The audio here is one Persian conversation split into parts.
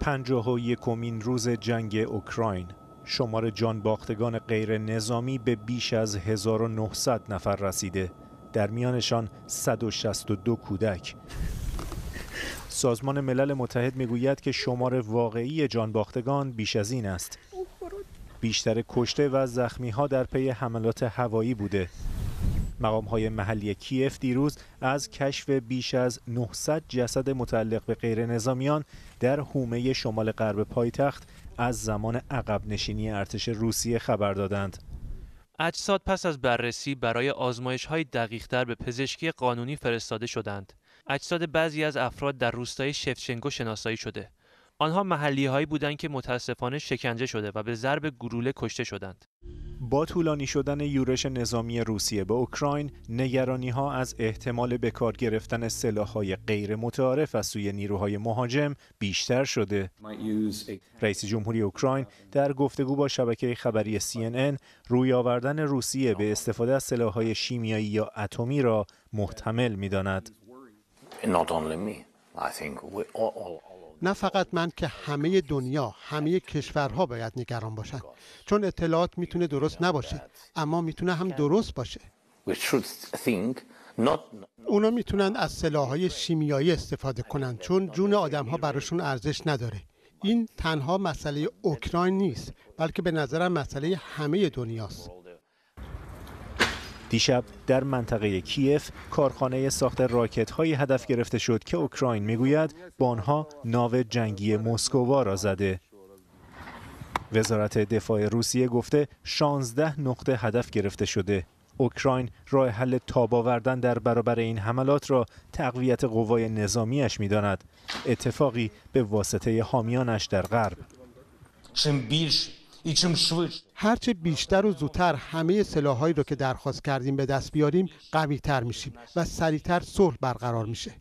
پنجاه و یکمین روز جنگ اوکراین شمار جانباختگان غیر نظامی به بیش از 1900 نفر رسیده در میانشان 162 کودک سازمان ملل متحد میگوید که شمار واقعی جانباختگان بیش از این است بیشتر کشته و زخمی ها در پی حملات هوایی بوده مقام های محلی کیف دیروز از کشف بیش از 900 جسد متعلق به غیر نظامیان در حومه شمال غرب پایتخت از زمان عقب نشینی ارتش روسیه خبر دادند. اجساد پس از بررسی برای آزمایش های دقیقتر به پزشکی قانونی فرستاده شدند. اجساد بعضی از افراد در روستای شفچنگو شناسایی شده. آنها محلی هایی بودند که متاسفانه شکنجه شده و به ضرب گروله کشته شدند. با طولانی شدن یورش نظامی روسیه به اوکراین نگرانی ها از احتمال بکار گرفتن های غیر متعارف از سوی نیروهای مهاجم بیشتر شده رئیس جمهوری اوکراین در گفتگو با شبکه خبری CNN روی آوردن روسیه به استفاده از های شیمیایی یا اتمی را محتمل میداند نه فقط من که همه دنیا همه کشورها باید نگران باشند. چون اطلاعات میتونه درست نباشه اما میتونه هم درست باشه اونا میتونن از سلاحهای شیمیایی استفاده کنن چون جون آدم ها براشون ارزش نداره این تنها مسئله اوکراین نیست بلکه به نظرم مسئله همه دنیاست دیشب در منطقه کیف کارخانه ساخت راکت های هدف گرفته شد که اوکراین میگوید با آنها ناو جنگی مسکووا را زده. وزارت دفاع روسیه گفته 16 نقطه هدف گرفته شده. اوکراین راه حل تاب آوردن در برابر این حملات را تقویت قوای نظامیش میداند اتفاقی به واسطه حامیانش در غرب هرچه بیشتر و زودتر همه سلاحهایی رو که درخواست کردیم به دست بیاریم قویتر میشیم و سریعتر صلح برقرار میشه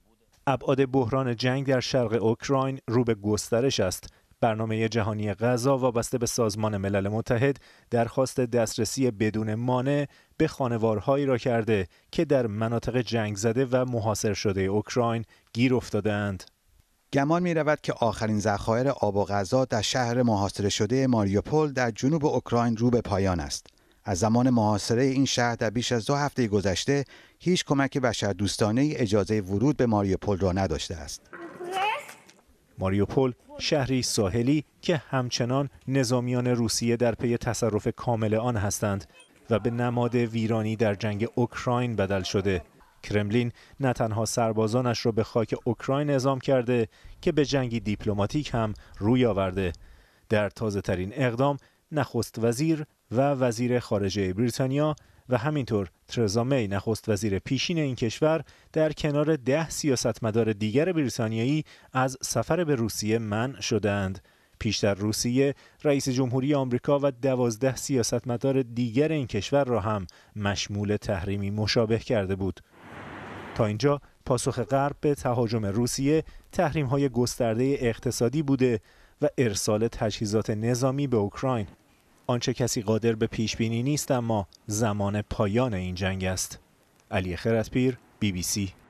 ابعاد بحران جنگ در شرق اوکراین رو به گسترش است برنامه جهانی غذا وابسته به سازمان ملل متحد درخواست دسترسی بدون مانع به خانوارهایی را کرده که در مناطق جنگ زده و محاصر شده اوکراین گیر افتادهاند. گمان می رود که آخرین ذخایر آب و غذا در شهر محاصره شده ماریوپول در جنوب اوکراین رو به پایان است. از زمان محاصره این شهر در بیش از دو هفته گذشته هیچ کمک دوستانه ای اجازه ورود به ماریوپول را نداشته است. ماریوپول شهری ساحلی که همچنان نظامیان روسیه در پی تصرف کامل آن هستند و به نماد ویرانی در جنگ اوکراین بدل شده. کرملین نه تنها سربازانش را به خاک اوکراین اعزام کرده که به جنگی دیپلماتیک هم روی آورده در تازه ترین اقدام نخست وزیر و وزیر خارجه بریتانیا و همینطور ترزا می نخست وزیر پیشین این کشور در کنار ده سیاستمدار دیگر بریتانیایی از سفر به روسیه منع شدند. پیشتر روسیه رئیس جمهوری آمریکا و دوازده سیاستمدار دیگر این کشور را هم مشمول تحریمی مشابه کرده بود. تا اینجا پاسخ غرب به تهاجم روسیه های گسترده اقتصادی بوده و ارسال تجهیزات نظامی به اوکراین آنچه کسی قادر به پیش بینی نیست اما زمان پایان این جنگ است علی خرتپیر بی بی سی